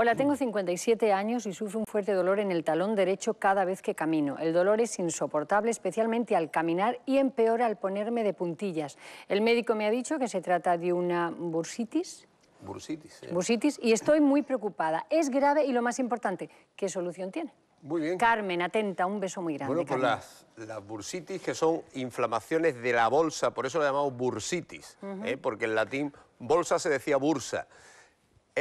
Hola, tengo 57 años y sufro un fuerte dolor en el talón derecho cada vez que camino. El dolor es insoportable, especialmente al caminar y empeora al ponerme de puntillas. El médico me ha dicho que se trata de una bursitis. Bursitis. Bursitis y estoy muy preocupada. Es grave y lo más importante, ¿qué solución tiene? Muy bien. Carmen, atenta, un beso muy grande. Bueno, pues las, las, bursitis, que son inflamaciones de la bolsa, por eso la llamamos bursitis, ¿eh? porque en latín bolsa se decía bursa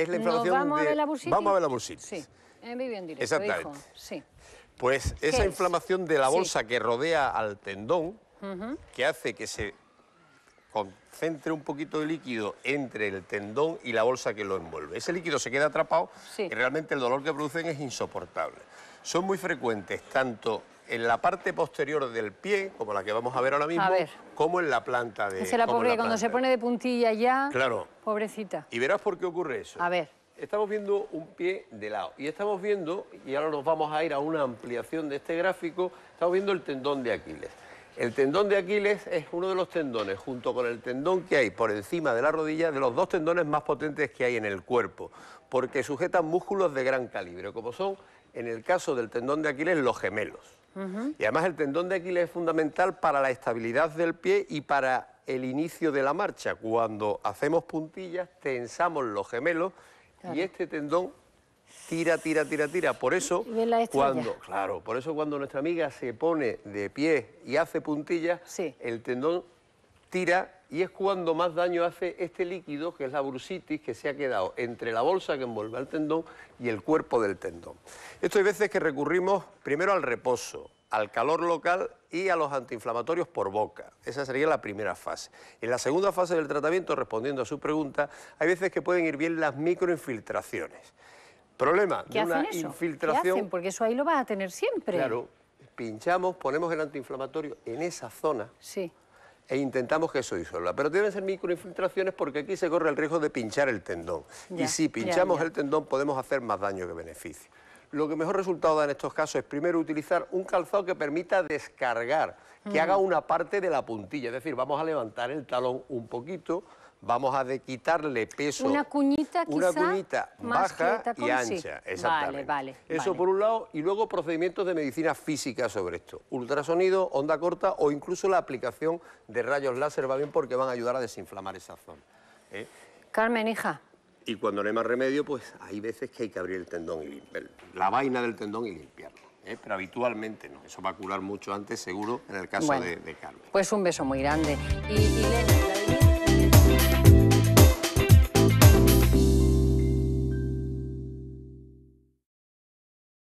es la inflamación vamos de... a ver la Vamos a ver la bursitis. Sí, en Exactamente. Sí. Pues esa inflamación de la bolsa que rodea al tendón, que hace que se concentre un poquito de líquido entre el tendón y la bolsa que lo envuelve. Ese líquido se queda atrapado y realmente el dolor que producen es insoportable. Son muy frecuentes tanto en la parte posterior del pie, como la que vamos a ver ahora mismo, como en la planta de... la pobre, cuando se pone de puntilla ya, claro. pobrecita. Y verás por qué ocurre eso. A ver. Estamos viendo un pie de lado y estamos viendo, y ahora nos vamos a ir a una ampliación de este gráfico, estamos viendo el tendón de Aquiles. El tendón de Aquiles es uno de los tendones, junto con el tendón que hay por encima de la rodilla, de los dos tendones más potentes que hay en el cuerpo, porque sujetan músculos de gran calibre, como son, en el caso del tendón de Aquiles, los gemelos. Y además el tendón de Aquiles es fundamental para la estabilidad del pie y para el inicio de la marcha. Cuando hacemos puntillas, tensamos los gemelos y este tendón tira, tira, tira, tira. Por eso, cuando, claro, por eso cuando nuestra amiga se pone de pie y hace puntillas, el tendón tira y es cuando más daño hace este líquido, que es la brusitis, que se ha quedado entre la bolsa que envuelve al tendón y el cuerpo del tendón. Esto hay veces que recurrimos primero al reposo, al calor local y a los antiinflamatorios por boca. Esa sería la primera fase. En la segunda fase del tratamiento, respondiendo a su pregunta, hay veces que pueden ir bien las microinfiltraciones. Problema ¿Qué de una hacen eso? infiltración. Porque eso ahí lo vas a tener siempre. Claro, pinchamos, ponemos el antiinflamatorio en esa zona. Sí e intentamos que eso disuelva. Pero deben ser microinfiltraciones porque aquí se corre el riesgo de pinchar el tendón. y si pinchamos el tendón podemos hacer más daño que beneficio. Lo que mejor resultado da en estos casos es primero utilizar un calzado que permita descargar, que haga una parte de la puntilla, es decir, vamos a levantar el talón un poquito, vamos a de quitarle peso. Una cuñita Una cuñita baja y ancha, exactamente. Vale, Eso por un lado, y luego procedimientos de medicina física sobre esto. Ultrasonido, onda corta o incluso la aplicación de rayos láser va bien porque van a ayudar a desinflamar esa zona. ¿eh? Carmen, hija. Y cuando no hay más remedio, pues hay veces que hay que abrir el tendón y limpiar, la vaina del tendón y limpiarlo. ¿eh? Pero habitualmente no, eso va a curar mucho antes, seguro, en el caso de, Carmen. Pues un beso muy grande.